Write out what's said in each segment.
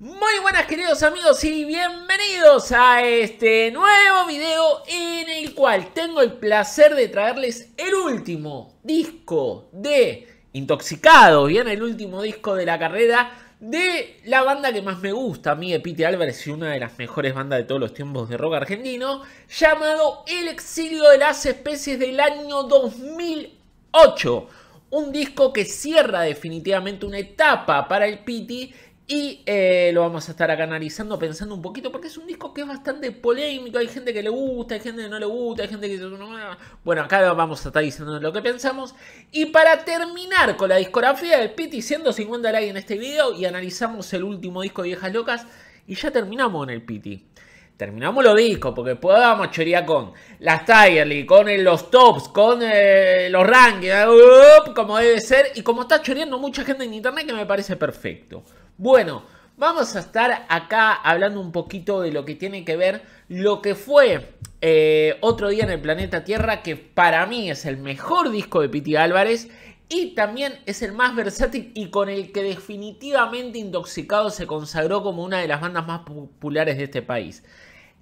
Muy buenas queridos amigos y bienvenidos a este nuevo video en el cual tengo el placer de traerles el último disco de Intoxicado, bien, el último disco de la carrera de la banda que más me gusta a mí de Álvarez y una de las mejores bandas de todos los tiempos de rock argentino, llamado El exilio de las especies del año 2008. Un disco que cierra definitivamente una etapa para el Piti y eh, lo vamos a estar acá analizando, pensando un poquito, porque es un disco que es bastante polémico. Hay gente que le gusta, hay gente que no le gusta, hay gente que. Bueno, acá vamos a estar diciendo lo que pensamos. Y para terminar con la discografía del Piti, 150 likes en este video y analizamos el último disco de Viejas Locas. Y ya terminamos con el Pity Terminamos los discos, porque podamos chorear con las Tiger con eh, los tops, con eh, los rankings, uh, como debe ser. Y como está choreando mucha gente en internet, que me parece perfecto. Bueno, vamos a estar acá hablando un poquito de lo que tiene que ver lo que fue eh, Otro Día en el Planeta Tierra, que para mí es el mejor disco de Piti Álvarez. Y también es el más versátil y con el que definitivamente Intoxicado se consagró como una de las bandas más populares de este país.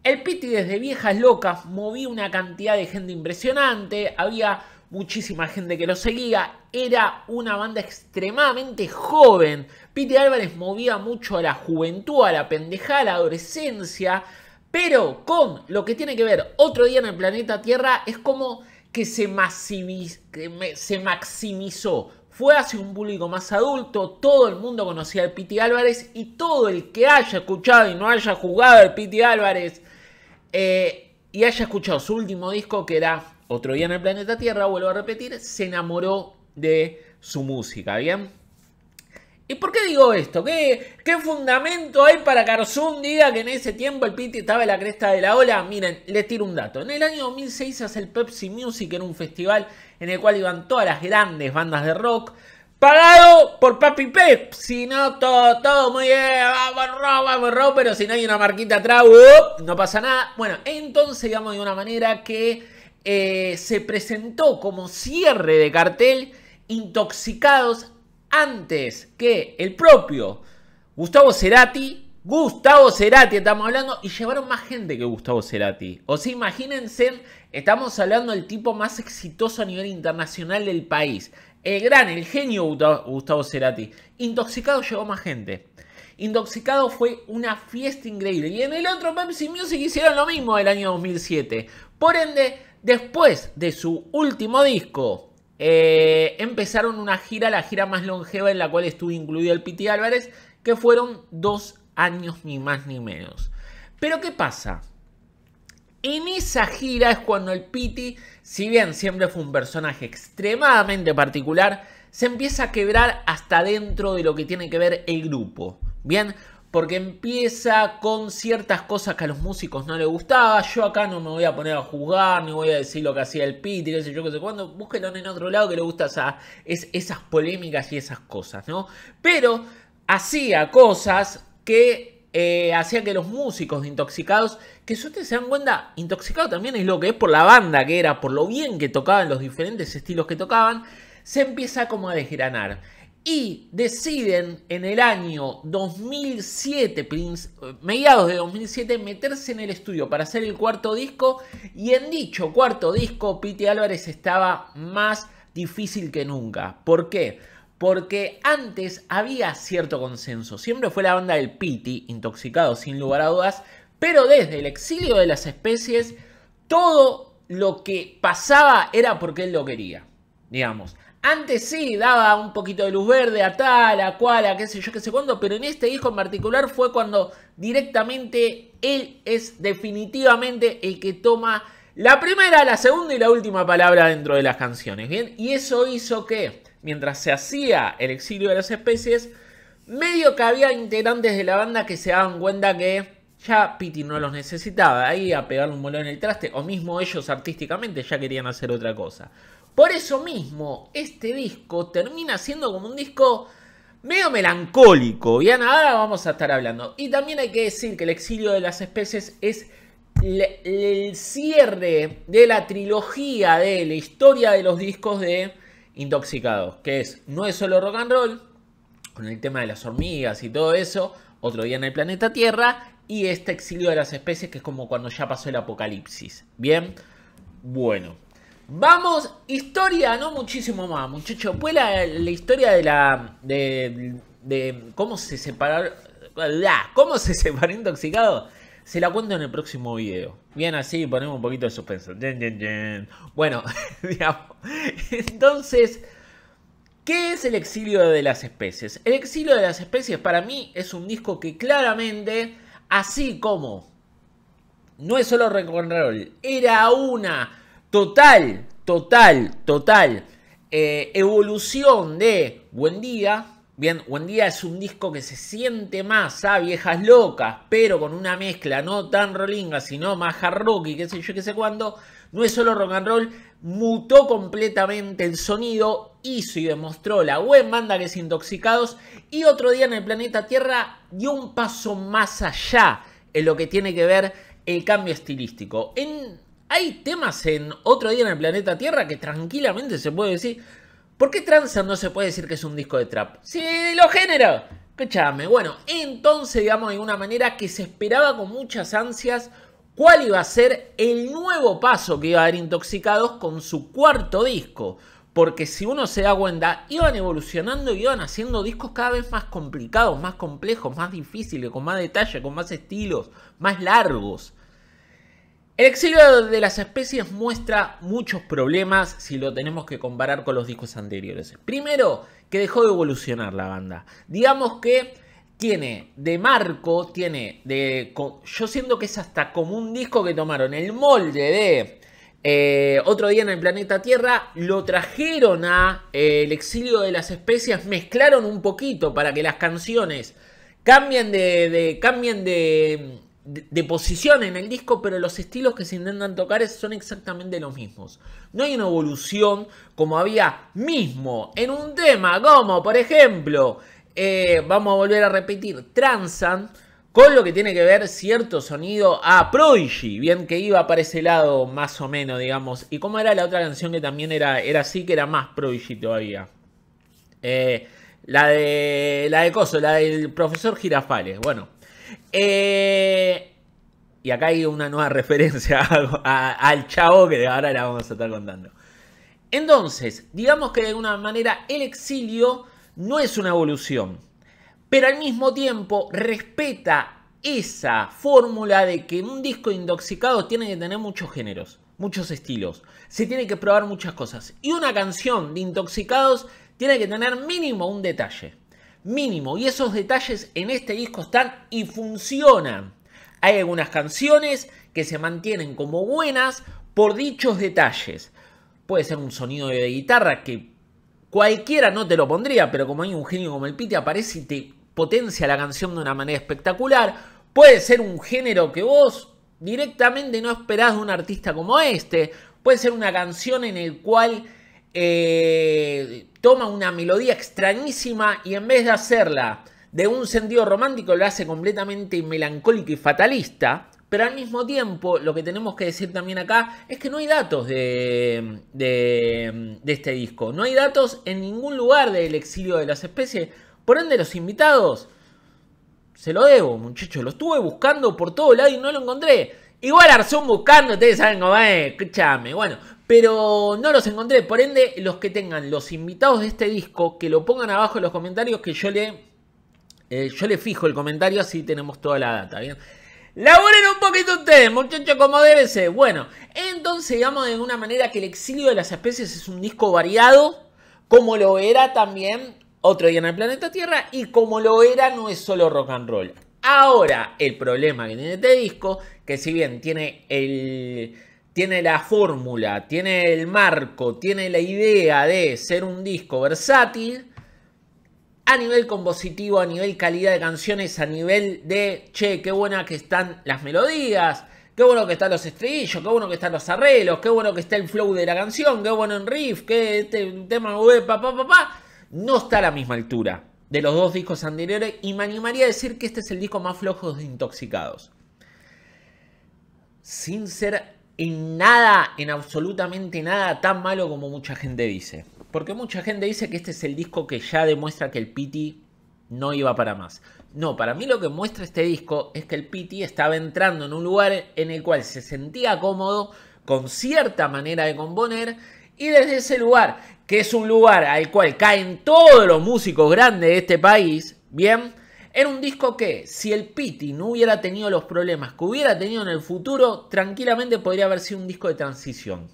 El Piti desde viejas locas movía una cantidad de gente impresionante, había muchísima gente que lo seguía, era una banda extremadamente joven, Piti Álvarez movía mucho a la juventud, a la pendejada, a la adolescencia, pero con lo que tiene que ver otro día en el planeta Tierra es como que se, maximizó. Fue hacia un público más adulto, todo el mundo conocía a Piti Álvarez y todo el que haya escuchado y no haya jugado al Piti Álvarez eh, y haya escuchado su último disco que era Otro día en el planeta Tierra, vuelvo a repetir, se enamoró de su música, ¿bien? ¿Y por qué digo esto? ¿Qué, ¿Qué fundamento hay para que Arzún diga que en ese tiempo el Piti estaba en la cresta de la ola? Miren, les tiro un dato. En el año 2006 hace el Pepsi Music, en un festival en el cual iban todas las grandes bandas de rock. Pagado por Papi Pepsi, no todo, todo muy bien, vamos, rock, vamos, rock, pero si no hay una marquita atrás, no pasa nada. Bueno, entonces digamos de una manera que eh, se presentó como cierre de cartel Intoxicados antes que el propio Gustavo Cerati. Gustavo Cerati estamos hablando y llevaron más gente que Gustavo Cerati. O sea, imagínense, estamos hablando del tipo más exitoso a nivel internacional del país. El gran, el genio Gustavo Cerati. Intoxicado llegó más gente. Intoxicado fue una fiesta increíble. Y en el otro Pepsi Music hicieron lo mismo del año 2007. Por ende, después de su último disco, eh, empezaron una gira, la gira más longeva en la cual estuvo incluido el Piti Álvarez, que fueron dos años ni más ni menos. Pero ¿qué pasa? En esa gira es cuando el Piti, si bien siempre fue un personaje extremadamente particular, se empieza a quebrar hasta dentro de lo que tiene que ver el grupo. Bien, porque empieza con ciertas cosas que a los músicos no les gustaba. Yo acá no me voy a poner a juzgar, ni voy a decir lo que hacía el lo qué sé yo, qué sé cuándo. Búsquenlo en otro lado que le gustan es, esas polémicas y esas cosas, ¿no? Pero hacía cosas que eh, hacían que los músicos de intoxicados, que si ustedes se dan cuenta, intoxicado también es lo que es por la banda que era, por lo bien que tocaban, los diferentes estilos que tocaban, se empieza como a desgranar y deciden en el año 2007, mediados de 2007, meterse en el estudio para hacer el cuarto disco y en dicho cuarto disco Piti Álvarez estaba más difícil que nunca. ¿Por qué? Porque antes había cierto consenso, siempre fue la banda del Piti, intoxicado sin lugar a dudas, pero desde el exilio de las especies, todo lo que pasaba era porque él lo quería, digamos. Antes sí, daba un poquito de luz verde a tal, a cual, a qué sé yo, qué sé cuándo, pero en este hijo en particular fue cuando directamente él es definitivamente el que toma la primera, la segunda y la última palabra dentro de las canciones, ¿bien? Y eso hizo que, mientras se hacía el exilio de las especies, medio que había integrantes de la banda que se daban cuenta que ya Pity no los necesitaba, ahí a pegarle un bolón en el traste, o mismo ellos artísticamente ya querían hacer otra cosa. Por eso mismo, este disco termina siendo como un disco medio melancólico. Bien, ahora vamos a estar hablando. Y también hay que decir que el exilio de las especies es el cierre de la trilogía de la historia de los discos de Intoxicados, que es no es solo rock and roll, con el tema de las hormigas y todo eso, otro día en el planeta Tierra, y este exilio de las especies, que es como cuando ya pasó el apocalipsis. Bien, bueno. Vamos, historia, no muchísimo más, muchachos. Pues la, historia de la. de. de cómo se separaron. ¿Cómo se separó intoxicado? Se la cuento en el próximo video. Bien, así ponemos un poquito de suspenso. Bueno, digamos. Entonces, ¿qué es el exilio de las especies? El exilio de las especies para mí es un disco que claramente, así como. No es solo rock era una Total, total, total. Eh, evolución de Buen Día. Bien, Buen Día es un disco que se siente más a ¿ah? viejas locas, pero con una mezcla no tan rolinga, sino más hard rock y qué sé yo, qué sé cuándo. No es solo rock and roll, mutó completamente el sonido, hizo y demostró la buena banda que es Intoxicados. Y otro día en el planeta Tierra dio un paso más allá en lo que tiene que ver el cambio estilístico. En hay temas en otro día en el planeta Tierra que tranquilamente se puede decir. ¿Por qué tranza? no se puede decir que es un disco de trap? ¡Sí, lo género! Escúchame, bueno, entonces digamos de una manera que se esperaba con muchas ansias cuál iba a ser el nuevo paso que iba a dar Intoxicados con su cuarto disco. Porque si uno se da cuenta, iban evolucionando y iban haciendo discos cada vez más complicados, más complejos, más difíciles, con más detalle, con más estilos, más largos. El exilio de las especies muestra muchos problemas si lo tenemos que comparar con los discos anteriores. Primero, que dejó de evolucionar la banda. Digamos que tiene de marco, tiene de... Yo siento que es hasta como un disco que tomaron el molde de... Eh, otro día en el planeta Tierra lo trajeron a eh, el exilio de las especies, mezclaron un poquito para que las canciones cambien de, cambien de, de, posición en el disco, pero los estilos que se intentan tocar son exactamente los mismos. No hay una evolución como había mismo en un tema, como por ejemplo, eh, vamos a volver a repetir, Transan, con lo que tiene que ver cierto sonido a Prodigy, bien que iba para ese lado más o menos, digamos. ¿Y como era la otra canción que también era, era así, que era más Prodigy todavía? Eh, la de la de Coso, la del profesor Girafales, bueno. Eh, y acá hay una nueva referencia al chavo que ahora la vamos a estar contando. Entonces, digamos que de alguna manera el exilio no es una evolución, pero al mismo tiempo respeta esa fórmula de que un disco intoxicado tiene que tener muchos géneros, muchos estilos, se tiene que probar muchas cosas y una canción de intoxicados tiene que tener mínimo un detalle mínimo. Y esos detalles en este disco están y funcionan. Hay algunas canciones que se mantienen como buenas por dichos detalles. Puede ser un sonido de guitarra que cualquiera no te lo pondría, pero como hay un genio como el piti aparece y te potencia la canción de una manera espectacular. Puede ser un género que vos directamente no esperás de un artista como este. Puede ser una canción en el cual eh, toma una melodía extrañísima y en vez de hacerla de un sentido romántico, lo hace completamente melancólico y fatalista. Pero al mismo tiempo, lo que tenemos que decir también acá es que no hay datos de, de, este disco. No hay datos en ningún lugar del exilio de las especies. Por ende, los invitados, se lo debo, muchachos. Lo estuve buscando por todo lado y no lo encontré. Igual Arzón buscando, ustedes saben cómo es, escúchame. Bueno, pero no los encontré, por ende, los que tengan los invitados de este disco, que lo pongan abajo en los comentarios, que yo le, eh, yo le fijo el comentario, así tenemos toda la data, ¿bien? Laboren un poquito ustedes, muchachos, como debe ser. Bueno, entonces digamos de una manera que El exilio de las especies es un disco variado, como lo era también Otro día en el planeta Tierra y como lo era no es solo rock and roll. Ahora, el problema que tiene este disco, que si bien tiene el tiene la fórmula, tiene el marco, tiene la idea de ser un disco versátil. A nivel compositivo, a nivel calidad de canciones, a nivel de, che, qué buena que están las melodías, qué bueno que están los estribillos, qué bueno que están los arreglos, qué bueno que está el flow de la canción, qué bueno en riff, qué este tema, papá, e, papá, no está a la misma altura de los dos discos anteriores y me animaría a decir que este es el disco más flojo de Intoxicados. Sin ser en nada, en absolutamente nada tan malo como mucha gente dice. Porque mucha gente dice que este es el disco que ya demuestra que el Pity no iba para más. No, para mí lo que muestra este disco es que el Pity estaba entrando en un lugar en el cual se sentía cómodo, con cierta manera de componer, y desde ese lugar, que es un lugar al cual caen todos los músicos grandes de este país, bien, era un disco que, si el Pity no hubiera tenido los problemas que hubiera tenido en el futuro, tranquilamente podría haber sido un disco de transición.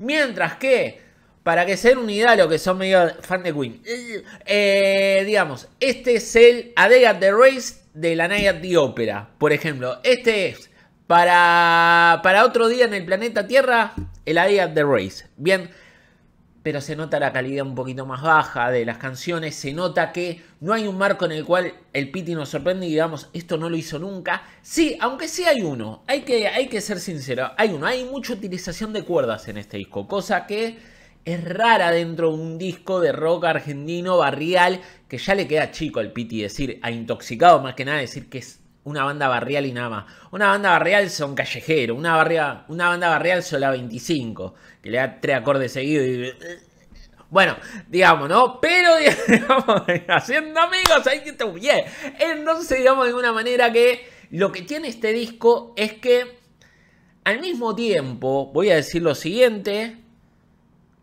Mientras que, para que se den una idea lo que son medio fan de Queen, eh, digamos, este es el Adega the Race de la Night at the Opera, por ejemplo. Este es para, para otro día en el planeta Tierra, el Adega the Race. Bien pero se nota la calidad un poquito más baja de las canciones, se nota que no hay un marco en el cual el Piti nos sorprende y digamos, esto no lo hizo nunca. Sí, aunque sí hay uno, hay que, hay que ser sincero, hay uno, hay mucha utilización de cuerdas en este disco, cosa que es rara dentro de un disco de rock argentino barrial, que ya le queda chico al Piti decir, a Intoxicado más que nada decir que es una banda barrial y nada más. Una banda barrial son callejero, una, barria, una banda barrial son la 25 le da tres acordes seguidos y... Bueno, digamos, ¿no? Pero, digamos, haciendo amigos, ahí que te huye. Entonces, digamos, de alguna manera que lo que tiene este disco es que al mismo tiempo, voy a decir lo siguiente,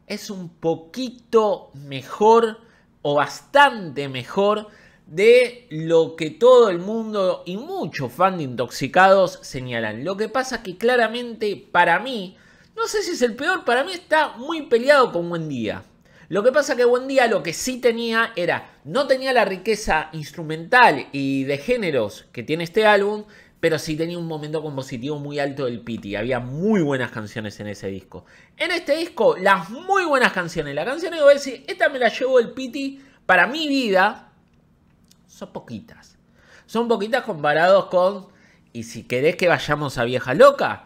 es un poquito mejor o bastante mejor de lo que todo el mundo y muchos fans de intoxicados señalan. Lo que pasa que claramente para mí no sé si es el peor, para mí está muy peleado con Buendía. Lo que pasa que Buendía lo que sí tenía era, no tenía la riqueza instrumental y de géneros que tiene este álbum, pero sí tenía un momento compositivo muy alto del Piti. Había muy buenas canciones en ese disco. En este disco, las muy buenas canciones, la canción que voy a esta me la llevo el Piti para mi vida, son poquitas. Son poquitas comparados con, y si querés que vayamos a Vieja Loca,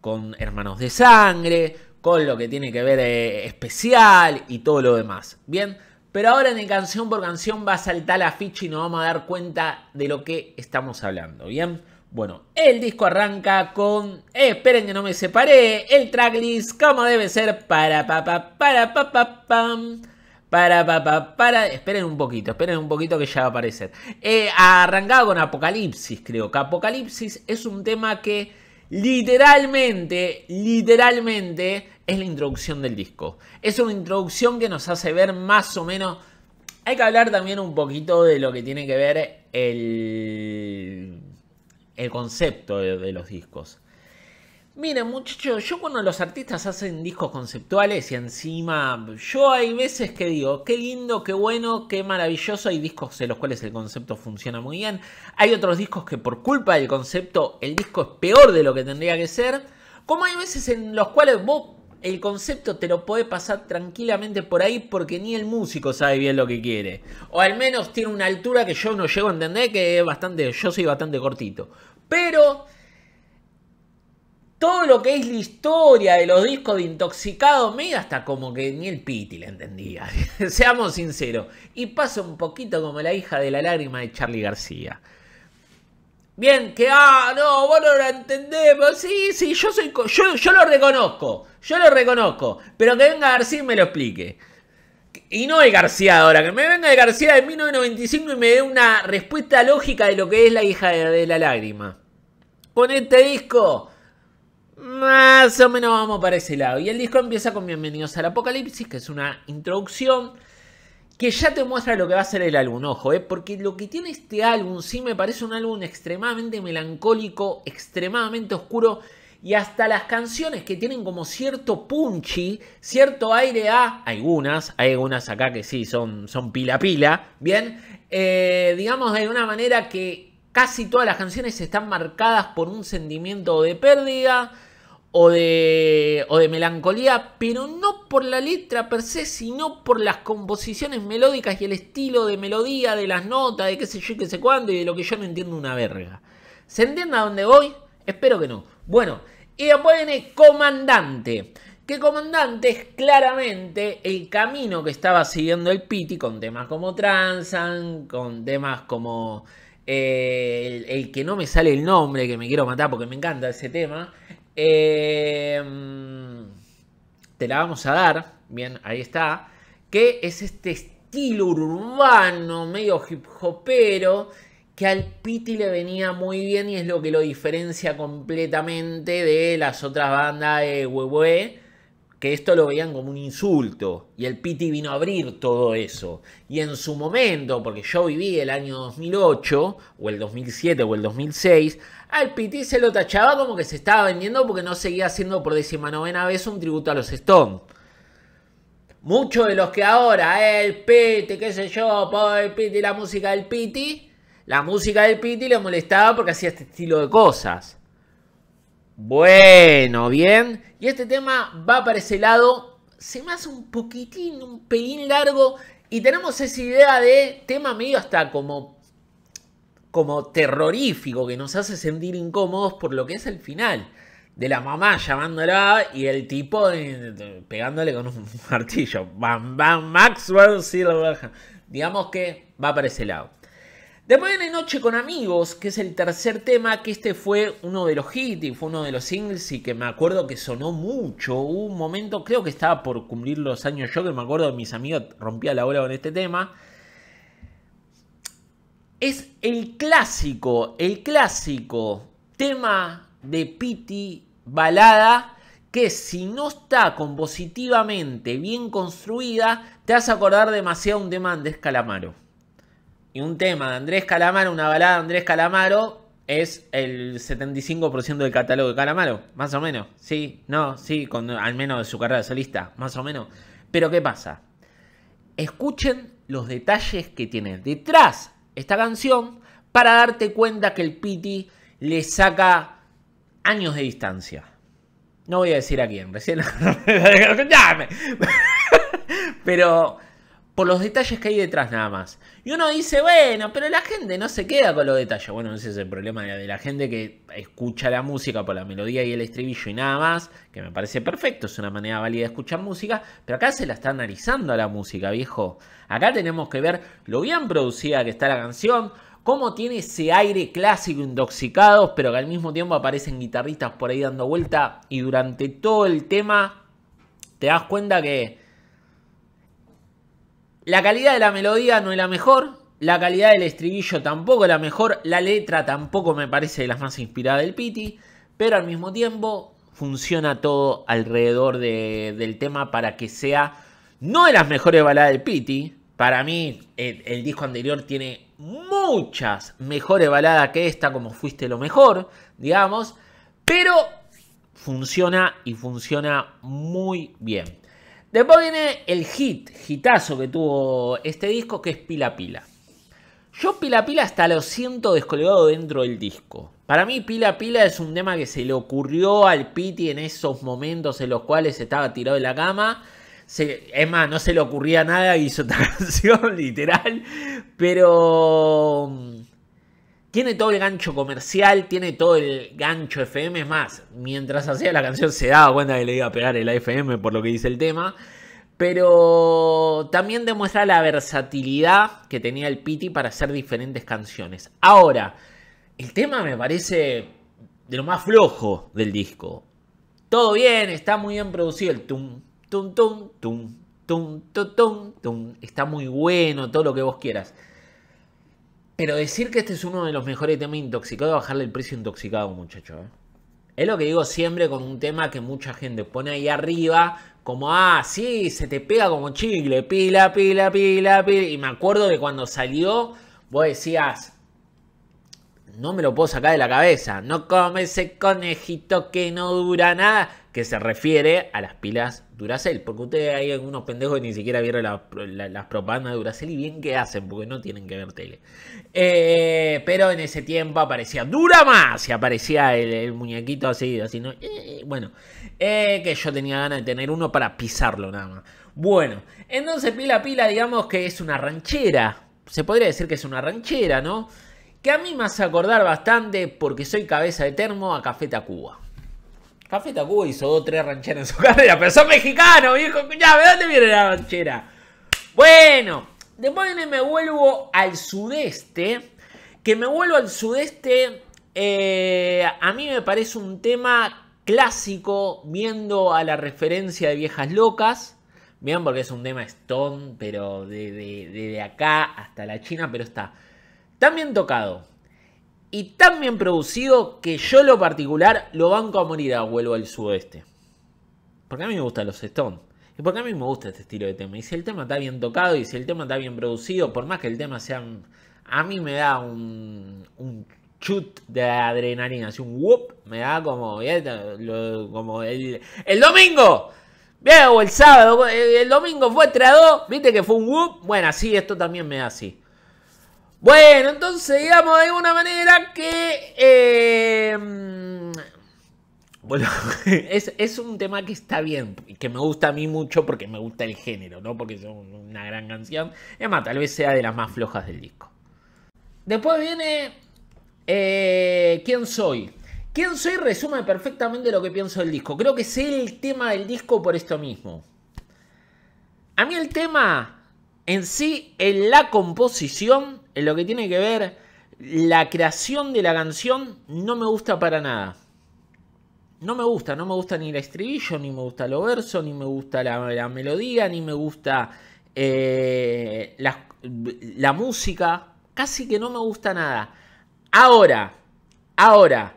con hermanos de sangre, con lo que tiene que ver eh, especial y todo lo demás. Bien, pero ahora en canción por canción va a saltar la ficha y nos vamos a dar cuenta de lo que estamos hablando. Bien, bueno, el disco arranca con eh, Esperen que no me separé, el tracklist como debe ser para pa pa para pa pa pam. Para, para, para, para, esperen un poquito, esperen un poquito que ya va a aparecer. Eh, arrancado con Apocalipsis, creo que Apocalipsis es un tema que literalmente, literalmente es la introducción del disco. Es una introducción que nos hace ver más o menos... Hay que hablar también un poquito de lo que tiene que ver el, concepto de los discos. Miren muchachos, yo cuando los artistas hacen discos conceptuales y encima yo hay veces que digo, qué lindo, qué bueno, qué maravilloso, hay discos en los cuales el concepto funciona muy bien, hay otros discos que por culpa del concepto el disco es peor de lo que tendría que ser, como hay veces en los cuales vos el concepto te lo puede pasar tranquilamente por ahí porque ni el músico sabe bien lo que quiere. O al menos tiene una altura que yo no llego a entender que es bastante, yo soy bastante cortito. Pero todo lo que es la historia de los discos de Intoxicado, me hasta como que ni el Piti la entendía, seamos sinceros. Y pasa un poquito como la hija de la lágrima de Charlie García. Bien, que ah, no, vos no la sí, sí, yo soy yo, yo lo reconozco, yo lo reconozco, pero que venga García y me lo explique. Y no el García ahora, que me venga de García de 1995 y me dé una respuesta lógica de lo que es la hija de, de la lágrima. Con este disco más o menos vamos para ese lado. Y el disco empieza con Bienvenidos al Apocalipsis, que es una introducción que ya te muestra lo que va a ser el álbum, ojo, ¿eh? porque lo que tiene este álbum sí me parece un álbum extremadamente melancólico, extremadamente oscuro, y hasta las canciones que tienen como cierto punchy, cierto aire a algunas, hay algunas acá que sí son, son pila pila, bien, eh, digamos de una manera que casi todas las canciones están marcadas por un sentimiento de pérdida, o de, o de melancolía, pero no por la letra per se, sino por las composiciones melódicas y el estilo de melodía, de las notas, de qué sé yo y qué sé cuándo, y de lo que yo no entiendo una verga. ¿Se entiende a dónde voy? Espero que no. Bueno, y después viene Comandante. Que Comandante es claramente el camino que estaba siguiendo el Piti con temas como Transan, con temas como eh, el, que no me sale el nombre, que me quiero matar porque me encanta ese tema. Eh, mm, te la vamos a dar. Bien, ahí está. Que es este estilo urbano, medio hip hopero, que al Piti le venía muy bien y es lo que lo diferencia completamente de las otras bandas de Huehue que esto lo veían como un insulto. Y el Piti vino a abrir todo eso. Y en su momento, porque yo viví el año 2008, o el 2007, o el 2006, al Piti se lo tachaba como que se estaba vendiendo porque no seguía haciendo por décima novena vez un tributo a los Stones. Muchos de los que ahora, el Piti, qué sé yo, el Piti, la música del Piti, la música del Piti le molestaba porque hacía este estilo de cosas. Bueno, bien. Y este tema va para ese lado. Se me hace un poquitín, un pelín largo. Y tenemos esa idea de tema medio hasta como como terrorífico que nos hace sentir incómodos por lo que es el final. De la mamá llamándola y el tipo eh, pegándole con un martillo. Bam, bam, Maxwell Silverhand. Digamos que va para ese lado. Después viene Noche con Amigos, que es el tercer tema, que este fue uno de los hits y fue uno de los singles y que me acuerdo que sonó mucho. Hubo un momento, creo que estaba por cumplir los años yo, que me acuerdo que mis amigos rompía la bola con este tema es el clásico, el clásico tema de Piti Balada que si no está compositivamente bien construida, te hace acordar demasiado un tema de Andrés Calamaro. Y un tema de Andrés Calamaro, una balada de Andrés Calamaro, es el 75% del catálogo de Calamaro, más o menos. Sí, no, sí, con, al menos de su carrera de solista, más o menos. Pero ¿qué pasa? Escuchen los detalles que tiene detrás esta canción para darte cuenta que el Piti le saca años de distancia. No voy a decir a quién, recién... Pero por los detalles que hay detrás nada más. Y uno dice, bueno, pero la gente no se queda con los detalles. Bueno, ese es el problema de la gente que escucha la música por la melodía y el estribillo y nada más, que me parece perfecto, es una manera válida de escuchar música, pero acá se la está analizando a la música, viejo. Acá tenemos que ver lo bien producida que está la canción, cómo tiene ese aire clásico intoxicados pero que al mismo tiempo aparecen guitarristas por ahí dando vuelta y durante todo el tema te das cuenta que la calidad de la melodía no es la mejor, la calidad del estribillo tampoco es la mejor, la letra tampoco me parece de las más inspiradas del Pity, pero al mismo tiempo funciona todo alrededor del tema para que sea no de las mejores baladas del Pity. Para mí, el disco anterior tiene muchas mejores baladas que esta, como fuiste lo mejor, digamos, pero funciona y funciona muy bien. Después viene el hit, hitazo que tuvo este disco, que es Pila Pila. Yo Pila Pila hasta lo siento descolgado dentro del disco. Para mí Pila Pila es un tema que se le ocurrió al Piti en esos momentos en los cuales estaba tirado de la cama. es más, no se le ocurría nada, y hizo otra canción, literal. Pero tiene todo el gancho comercial, tiene todo el gancho FM. Es más, mientras hacía la canción se daba cuenta que le iba a pegar el FM por lo que dice el tema. Pero también demuestra la versatilidad que tenía el Piti para hacer diferentes canciones. Ahora, el tema me parece de lo más flojo del disco. Todo bien, está muy bien producido el tum, tum, tum, tum, tum, tum, tum, tum. Está muy bueno, todo lo que vos quieras. Pero decir que este es uno de los mejores temas intoxicados, bajarle el precio intoxicado, muchacho. ¿eh? Es lo que digo siempre con un tema que mucha gente pone ahí arriba, como, ah, sí, se te pega como chicle, pila, pila, pila, pila. Y me acuerdo de cuando salió, vos decías, no me lo puedo sacar de la cabeza. No come ese conejito que no dura nada. Que se refiere a las pilas Duracell. Porque ustedes hay algunos pendejos que ni siquiera vieron las propagandas de Duracell. Y bien que hacen, porque no tienen que ver tele. Eh, pero en ese tiempo aparecía Dura más. Y aparecía el, muñequito así, así, ¿no? Eh, eh, bueno, que yo tenía ganas de tener uno para pisarlo nada más. Bueno, entonces pila pila, digamos que es una ranchera. Se podría decir que es una ranchera, ¿no? que a mí me hace acordar bastante porque soy cabeza de termo a Café Tacuba. Café Tacuba hizo dos, tres rancheras en su carrera, pero son mexicanos, viejo. Ya, ¿de dónde viene la ranchera? Bueno, después me vuelvo al sudeste. Que me vuelvo al sudeste, eh, a mí me parece un tema clásico, viendo a la referencia de Viejas Locas. ¿Vean? porque es un tema Stone, pero desde de, de acá hasta la China, pero está tan bien tocado y tan bien producido que yo lo particular lo banco a morir a vuelvo al sudeste. Porque a mí me gustan los Stones. Y porque a mí me gusta este estilo de tema. Y si el tema está bien tocado y si el tema está bien producido, por más que el tema sea... a mí me da un, un chut de adrenalina, así un whoop, me da como, el, domingo. Bien, el sábado, el, domingo fue 3 viste que fue un whoop. Bueno, sí, esto también me da así. Bueno, entonces digamos de alguna manera que... Eh, bueno, es, es, un tema que está bien, que me gusta a mí mucho porque me gusta el género, ¿no? Porque es una gran canción. Es más, tal vez sea de las más flojas del disco. Después viene... Eh, ¿Quién soy? ¿Quién soy? Resume perfectamente lo que pienso del disco. Creo que es el tema del disco por esto mismo. A mí el tema en sí, en la composición, en lo que tiene que ver la creación de la canción, no me gusta para nada. No me gusta, no me gusta ni el estribillo, ni me gusta los verso, ni me gusta la, melodía, ni me gusta eh, la, música. Casi que no me gusta nada. Ahora, ahora,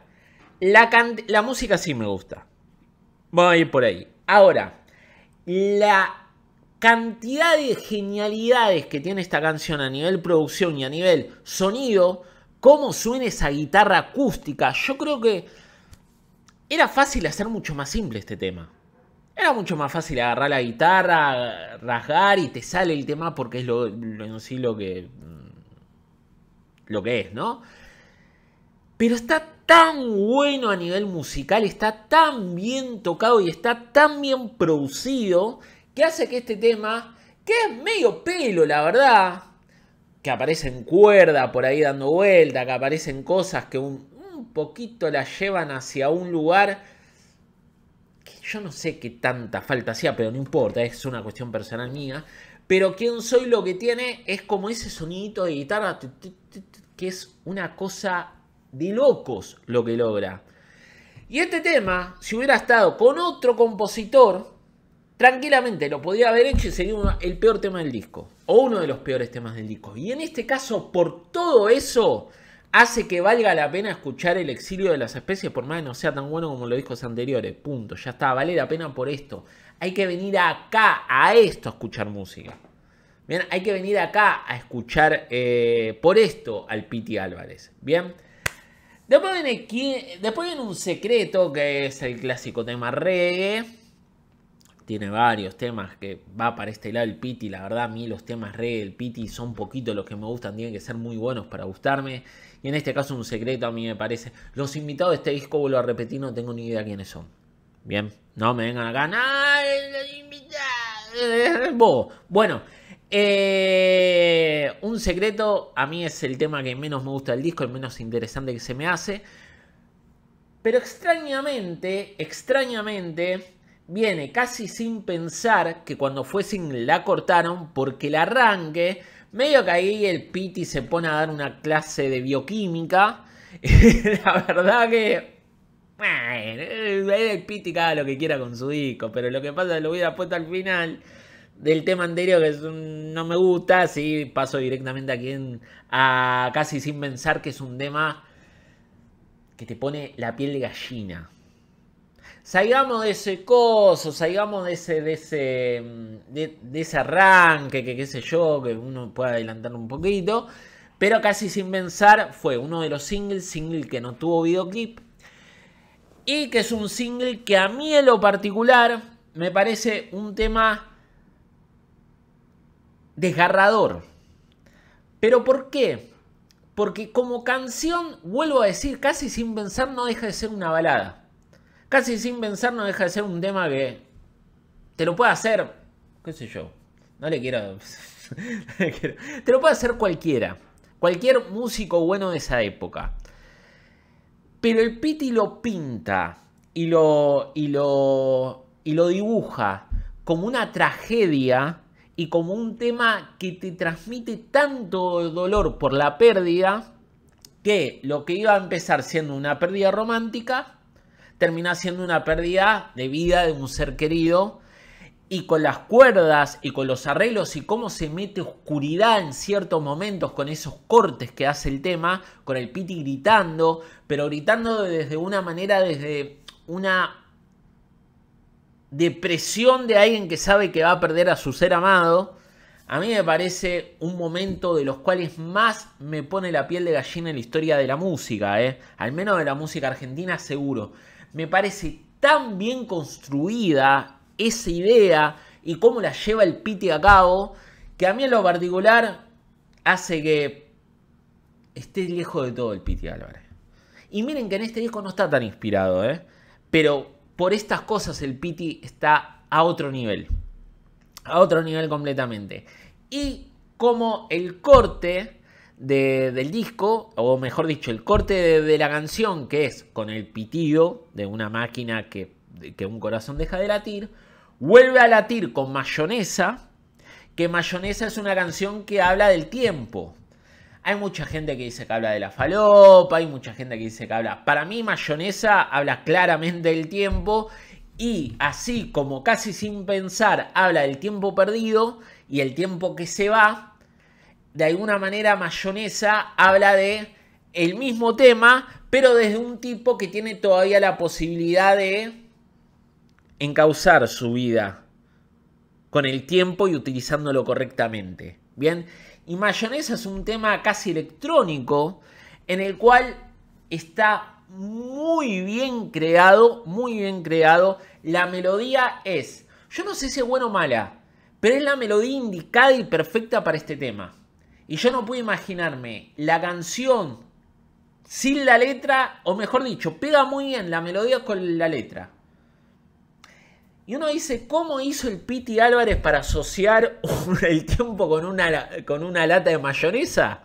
la, la música sí me gusta. Voy a ir por ahí. Ahora, la cantidad de genialidades que tiene esta canción a nivel producción y a nivel sonido, cómo suena esa guitarra acústica. Yo creo que era fácil hacer mucho más simple este tema. Era mucho más fácil agarrar la guitarra, rasgar y te sale el tema porque es lo, lo que mm, lo que es, ¿no? Pero está tan bueno a nivel musical, está tan bien tocado y está tan bien producido que hace que este tema, que es medio pelo, la verdad, que aparecen cuerdas por ahí dando vuelta, que aparecen cosas que un, poquito la llevan hacia un lugar que yo no sé qué tanta falta hacía, pero no importa, es una cuestión personal mía. Pero quién soy lo que tiene es como ese sonito de guitarra que es una cosa de locos lo que logra. Y este tema, si hubiera estado con otro compositor, Tranquilamente lo podía haber hecho y sería el peor tema del disco. O uno de los peores temas del disco. Y en este caso, por todo eso, hace que valga la pena escuchar El exilio de las especies, por más que no sea tan bueno como los discos anteriores. Punto. Ya está, vale la pena por esto. Hay que venir acá, a esto, a escuchar música. Bien, hay que venir acá a escuchar eh, por esto al Piti Álvarez. Bien. Después después viene un secreto que es el clásico tema reggae tiene varios temas que va para este lado el Piti. La verdad, a mí los temas re del Piti son poquitos los que me gustan, tienen que ser muy buenos para gustarme. Y en este caso, un secreto a mí me parece. Los invitados de este disco, vuelvo a repetir, no tengo ni idea quiénes son. Bien, no me vengan acá. ¡No! Bueno, eh, un secreto, a mí es el tema que menos me gusta del disco, el menos interesante que se me hace. Pero extrañamente, extrañamente, viene casi sin pensar que cuando fue sin la cortaron porque el arranque, medio que ahí el Piti se pone a dar una clase de bioquímica. la verdad que... el Piti cada lo que quiera con su disco, pero lo que pasa es que lo hubiera puesto al final del tema anterior que no me gusta, así paso directamente aquí en, a casi sin pensar que es un tema que te pone la piel de gallina salgamos de ese coso, salgamos de ese, de ese, de, ese arranque, que qué sé yo, que uno pueda adelantar un poquito. Pero casi sin pensar fue uno de los singles, single que no tuvo videoclip. Y que es un single que a mí en lo particular me parece un tema desgarrador. ¿Pero por qué? Porque como canción, vuelvo a decir, casi sin pensar no deja de ser una balada. Casi sin pensar no deja de ser un tema que te lo puede hacer, qué sé yo, no le quiero... Te lo puede hacer cualquiera, cualquier músico bueno de esa época. Pero el Piti lo pinta y lo, y lo, y lo dibuja como una tragedia y como un tema que te transmite tanto dolor por la pérdida que lo que iba a empezar siendo una pérdida romántica termina siendo una pérdida de vida de un ser querido. Y con las cuerdas y con los arreglos y cómo se mete oscuridad en ciertos momentos con esos cortes que hace el tema, con el Piti gritando, pero gritando desde una manera, desde una depresión de alguien que sabe que va a perder a su ser amado. A mí me parece un momento de los cuales más me pone la piel de gallina en la historia de la música, ¿eh? al menos de la música argentina seguro me parece tan bien construida esa idea y cómo la lleva el Piti a cabo, que a mí en lo particular hace que esté lejos de todo el Piti Álvarez. Y miren que en este disco no está tan inspirado, ¿eh? pero por estas cosas el Piti está a otro nivel, a otro nivel completamente. Y como el corte del disco, o mejor dicho, el corte de, la canción, que es con el pitido de una máquina que, que un corazón deja de latir, vuelve a latir con mayonesa, que mayonesa es una canción que habla del tiempo. Hay mucha gente que dice que habla de la falopa, hay mucha gente que dice que habla... Para mí mayonesa habla claramente del tiempo y así como casi sin pensar habla del tiempo perdido y el tiempo que se va, de alguna manera mayonesa habla de el mismo tema, pero desde un tipo que tiene todavía la posibilidad de encauzar su vida con el tiempo y utilizándolo correctamente. Bien, y mayonesa es un tema casi electrónico en el cual está muy bien creado, muy bien creado. La melodía es, yo no sé si es buena o mala, pero es la melodía indicada y perfecta para este tema. Y yo no pude imaginarme la canción sin la letra, o mejor dicho, pega muy bien la melodía con la letra. Y uno dice, ¿cómo hizo el Piti Álvarez para asociar el tiempo con una, con una lata de mayonesa?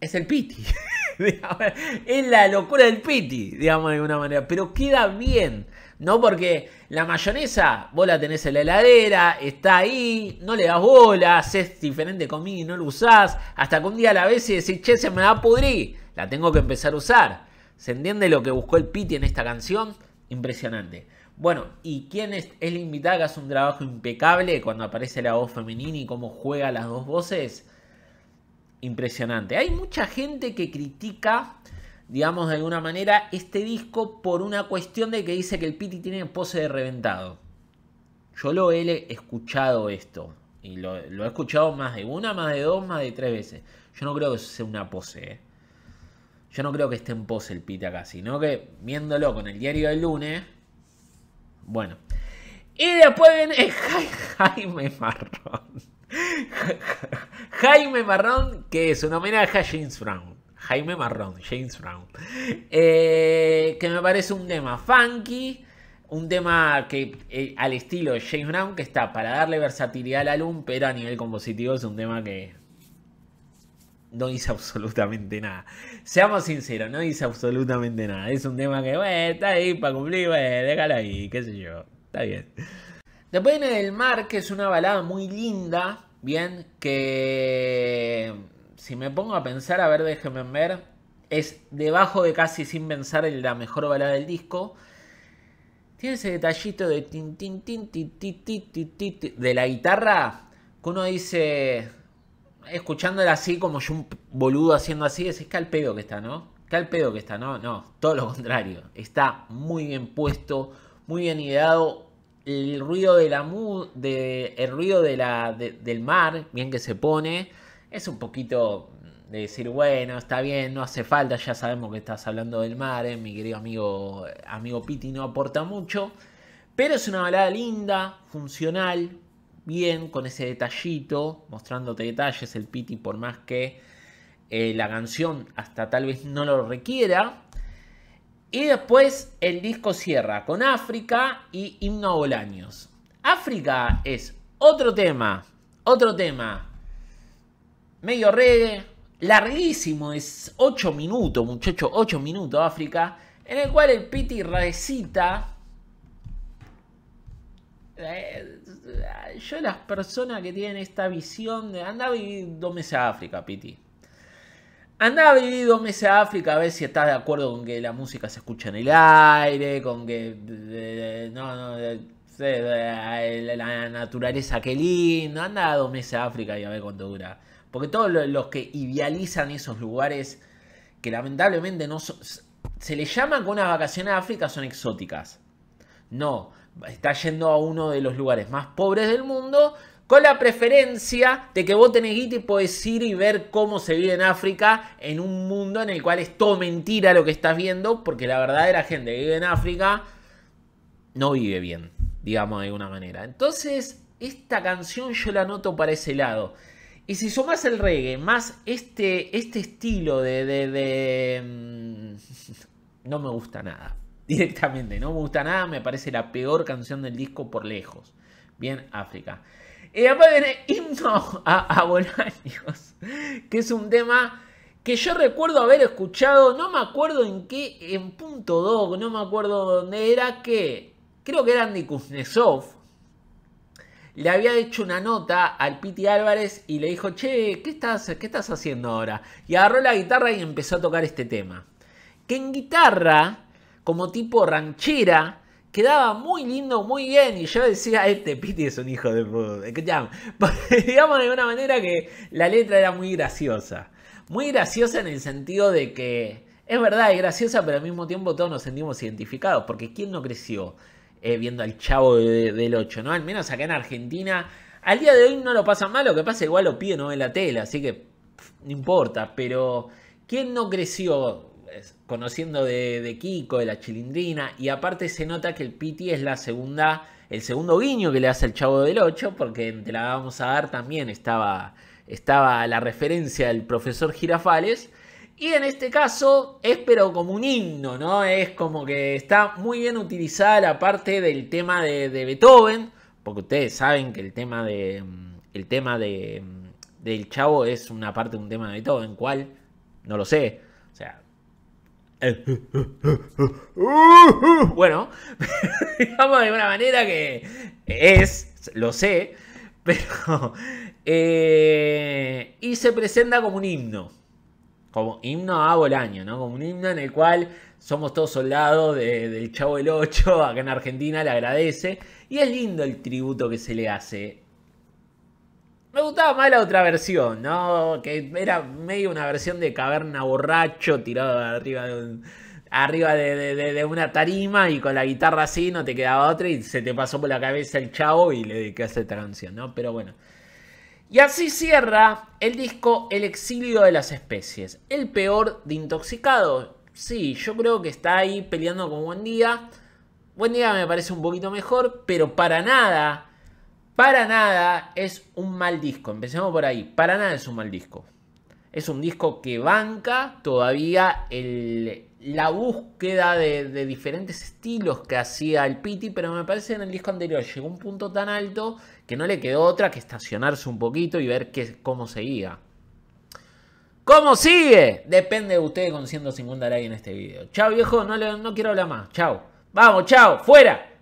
Es el Piti. es la locura del Piti, digamos de alguna manera. Pero queda bien. ¿no? Porque la mayonesa, vos la tenés en la heladera, está ahí, no le das bola, haces diferente comida y no lo usás, hasta que un día a la vez y decís, che, se me va a pudrir, la tengo que empezar a usar. ¿Se entiende lo que buscó el Piti en esta canción? Impresionante. Bueno, ¿y quién es, es la invitada que hace un trabajo impecable cuando aparece la voz femenina y cómo juega las dos voces? Impresionante. Hay mucha gente que critica digamos de alguna manera, este disco por una cuestión de que dice que el Piti tiene pose de reventado. Yo lo he escuchado esto. Y lo, he escuchado más de una, más de dos, más de tres veces. Yo no creo que sea una pose. ¿eh? Yo no creo que esté en pose el Piti acá, sino que viéndolo con el diario del lunes. Bueno. Y después viene Jaime Marrón. Jaime Marrón, que es un homenaje a James Brown. Jaime Marrón, James Brown. Eh, que me parece un tema funky, un tema que eh, al estilo James Brown, que está para darle versatilidad al álbum, pero a nivel compositivo es un tema que no dice absolutamente nada. Seamos sinceros, no dice absolutamente nada. Es un tema que, está ahí para cumplir, bueno, déjalo ahí, qué sé yo. Está bien. Después viene El Mar, que es una balada muy linda, bien, que si me pongo a pensar, a ver, déjenme ver, es debajo de casi sin pensar en la mejor balada del disco. Tiene ese detallito de tin, tin, tin, de la guitarra que uno dice, escuchándola así como yo un boludo haciendo así, Es que al pedo que está, ¿no? Que al pedo que está, ¿no? No, todo lo contrario. Está muy bien puesto, muy bien ideado. El ruido, de la mu de, el ruido de la, del mar, bien que se pone es un poquito de decir, bueno, está bien, no hace falta, ya sabemos que estás hablando del mar, eh, mi querido amigo, amigo Piti no aporta mucho, pero es una balada linda, funcional, bien, con ese detallito, mostrándote detalles, el Piti por más que eh, la canción hasta tal vez no lo requiera. Y después el disco cierra con África y Himno a Bolaños. África es otro tema, otro tema medio reggae, larguísimo, es 8 minutos, muchachos, 8 minutos África, en el cual el Piti recita... Eh, yo las personas que tienen esta visión de anda a vivir dos meses a África, Piti. Anda a vivir dos meses a África a ver si estás de acuerdo con que la música se escucha en el aire, con que... no, no, la naturaleza, qué lindo. Anda a dos meses a África y a ver cuánto dura. Porque todos los que idealizan esos lugares que lamentablemente no son, se les llama con unas vacaciones a África son exóticas. No, está yendo a uno de los lugares más pobres del mundo con la preferencia de que vos tenés guita y podés ir y ver cómo se vive en África, en un mundo en el cual es todo mentira lo que estás viendo, porque la verdadera gente que vive en África no vive bien, digamos de alguna manera. Entonces, esta canción yo la noto para ese lado. Y si sumas el reggae más este, este estilo de, mm, No me gusta nada. Directamente, no me gusta nada. Me parece la peor canción del disco por lejos. Bien, África. Y eh, después viene Himno a, Bolaños, que es un tema que yo recuerdo haber escuchado, no me acuerdo en qué, en punto Dog. no me acuerdo dónde era, que creo que era Andy Kuznetsov, le había hecho una nota al Piti Álvarez y le dijo, che, ¿qué estás, ¿qué estás haciendo ahora? Y agarró la guitarra y empezó a tocar este tema. Que en guitarra, como tipo ranchera, quedaba muy lindo, muy bien. Y yo decía, este Piti es un hijo de puta. Digamos de una manera que la letra era muy graciosa. Muy graciosa en el sentido de que es verdad, es graciosa, pero al mismo tiempo todos nos sentimos identificados. Porque ¿quién no creció eh, viendo al chavo del 8, ¿no? Al menos acá en Argentina. Al día de hoy no lo pasa mal, lo que pasa igual lo piden en la tele, así que no importa, pero ¿quién no creció conociendo de, Kiko, de la chilindrina? Y aparte se nota que el Piti es la segunda, el segundo guiño que le hace el Chavo del 8, porque te la vamos a dar también estaba, estaba la referencia del profesor Girafales. Y en este caso es pero como un himno, ¿no? Es como que está muy bien utilizada la parte del tema de, Beethoven, porque ustedes saben que el tema de mm, el tema de mm, del chavo es una parte de un tema de Beethoven, ¿cuál? No lo sé. O sea, bueno, digamos de una manera que es, lo sé, pero eh, y se presenta como un himno como himno a Bolaño, ¿no? Como un himno en el cual somos todos soldados del Chavo del 8, acá en Argentina le agradece. Y es lindo el tributo que se le hace. Me gustaba más la otra versión, ¿no? Que era medio una versión de caverna borracho tirado arriba de arriba de, una tarima y con la guitarra así no te quedaba otra y se te pasó por la cabeza el chavo y le dedicaste esta canción, ¿no? Pero bueno, y así cierra el disco El exilio de las especies. El peor de intoxicado. Sí, yo creo que está ahí peleando con Buen Día. Buen Día me parece un poquito mejor, pero para nada, para nada es un mal disco. Empecemos por ahí. Para nada es un mal disco. Es un disco que banca todavía la búsqueda de, diferentes estilos que hacía el Piti, pero me parece que en el disco anterior llegó a un punto tan alto que no le quedó otra que estacionarse un poquito y ver qué, cómo seguía. ¿Cómo sigue? Depende de ustedes con 150 likes en este video. Chao viejo, no, no quiero hablar más. Chao. Vamos, chao, fuera.